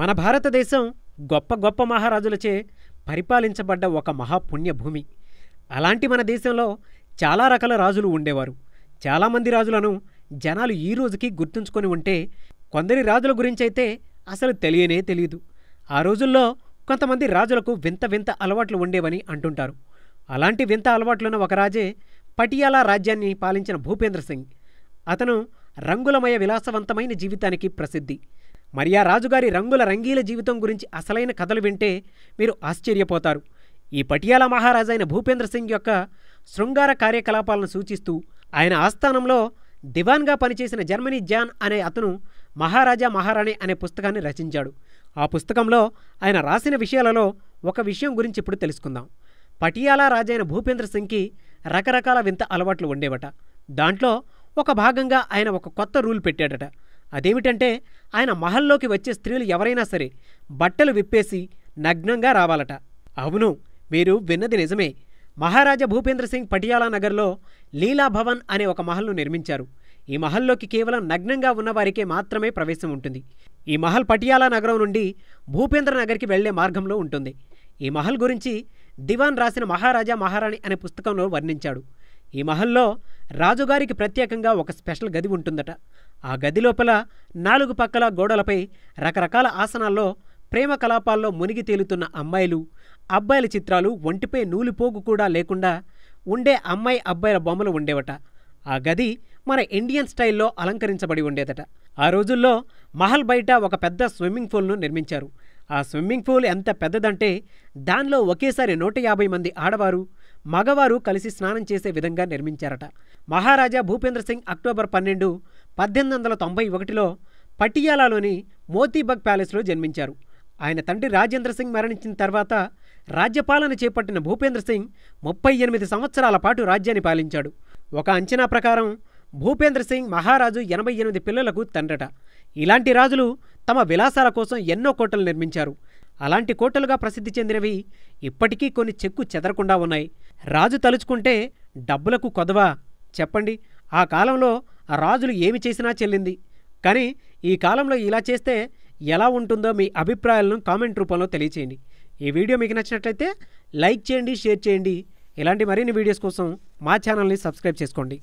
మన భారతదేశం గొప్ప గొప్ప మహారాజులచే పరిపాలించబడ్డ ఒక మహాపుణ్యభూమి అలాంటి మన దేశంలో చాలా రకాల రాజులు ఉండేవారు చాలామంది రాజులను జనాలు ఈ రోజుకి గుర్తుంచుకొని ఉంటే కొందరి రాజుల గురించి అయితే అసలు తెలియనే తెలియదు ఆ రోజుల్లో కొంతమంది రాజులకు వింత వింత అలవాట్లు ఉండేవని అంటుంటారు అలాంటి వింత అలవాట్లున్న ఒక రాజే పటియాలా రాజ్యాన్ని పాలించిన భూపేంద్ర సింగ్ అతను రంగులమయ విలాసవంతమైన జీవితానికి ప్రసిద్ధి మరియా రాజుగారి రంగుల రంగీల జీవితం గురించి అసలైన కథలు వింటే మీరు ఆశ్చర్యపోతారు ఈ పటియాల మహారాజైన భూపేంద్ర సింగ్ యొక్క శృంగార కార్యకలాపాలను సూచిస్తూ ఆయన ఆస్థానంలో దివాన్గా పనిచేసిన జర్మనీ జాన్ అనే అతను మహారాజా మహారాణి అనే పుస్తకాన్ని రచించాడు ఆ పుస్తకంలో ఆయన రాసిన విషయాలలో ఒక విషయం గురించి ఇప్పుడు తెలుసుకుందాం పటియాలా రాజైన భూపేంద్ర సింగ్కి రకరకాల వింత అలవాట్లు ఉండేవట దాంట్లో ఒక భాగంగా ఆయన ఒక కొత్త రూల్ పెట్టాడట అదేమిటంటే ఆయన మహల్లోకి వచ్చే స్త్రీలు ఎవరైనా సరే బట్టలు విప్పేసి నగ్నంగా రావాలట అవును మీరు విన్నది నిజమే మహారాజా భూపేంద్ర సింగ్ పటియాలా నగర్లో లీలాభవన్ అనే ఒక మహల్ను నిర్మించారు ఈ మహల్లోకి కేవలం నగ్నంగా ఉన్నవారికే మాత్రమే ప్రవేశం ఉంటుంది ఈ మహల్ పటియాలా నగరం నుండి భూపేంద్ర నగర్కి వెళ్లే మార్గంలో ఉంటుంది ఈ మహల్ గురించి దివాన్ రాసిన మహారాజా మహారాణి అనే పుస్తకంలో వర్ణించాడు ఈ మహల్లో రాజుగారికి ప్రత్యేకంగా ఒక స్పెషల్ గది ఉంటుందట ఆ గది లోపల నాలుగు పక్కల గోడలపై రకరకాల ఆసనాల్లో ప్రేమ కలాపాల్లో మునిగి తేలుతున్న అమ్మాయిలు అబ్బాయిల చిత్రాలు ఒంటిపై నూలిపోగు కూడా లేకుండా ఉండే అమ్మాయి అబ్బాయిల బొమ్మలు ఉండేవట ఆ గది మన ఇండియన్ స్టైల్లో అలంకరించబడి ఉండేదట ఆ రోజుల్లో మహల్ బయట ఒక పెద్ద స్విమ్మింగ్ పూల్ను నిర్మించారు ఆ స్విమ్మింగ్ పూల్ ఎంత పెద్దదంటే దానిలో ఒకేసారి నూట యాభై మంది ఆడవారు మగవారు కలిసి స్నానం చేసే విధంగా నిర్మించారట మహారాజా భూపేంద్ర సింగ్ అక్టోబర్ పన్నెండు పద్దెనిమిది వందల తొంభై ఒకటిలో పటియాలాలోని మోతీబగ్ ప్యాలెస్లో జన్మించారు ఆయన తండ్రి రాజేంద్ర సింగ్ మరణించిన తర్వాత రాజ్యపాలన చేపట్టిన భూపేంద్ర సింగ్ ముప్పై ఎనిమిది సంవత్సరాల పాటు రాజ్యాన్ని పాలించాడు ఒక అంచనా ప్రకారం భూపేంద్ర సింగ్ మహారాజు ఎనభై ఎనిమిది పిల్లలకు తండ్రట ఇలాంటి రాజులు తమ విలాసాల కోసం ఎన్నో కోటలు నిర్మించారు అలాంటి కోటలుగా ప్రసిద్ధి చెందినవి ఇప్పటికీ కొన్ని చెక్కు చెదరకుండా ఉన్నాయి రాజు తలుచుకుంటే డబ్బులకు కొదవా చెప్పండి ఆ కాలంలో రాజులు ఏమి చేసినా చెల్లింది కానీ ఈ కాలంలో ఇలా చేస్తే ఎలా ఉంటుందో మీ అభిప్రాయాలను కామెంట్ రూపంలో తెలియచేయండి ఈ వీడియో మీకు నచ్చినట్లయితే లైక్ చేయండి షేర్ చేయండి ఇలాంటి మరిన్ని వీడియోస్ కోసం మా ఛానల్ని సబ్స్క్రైబ్ చేసుకోండి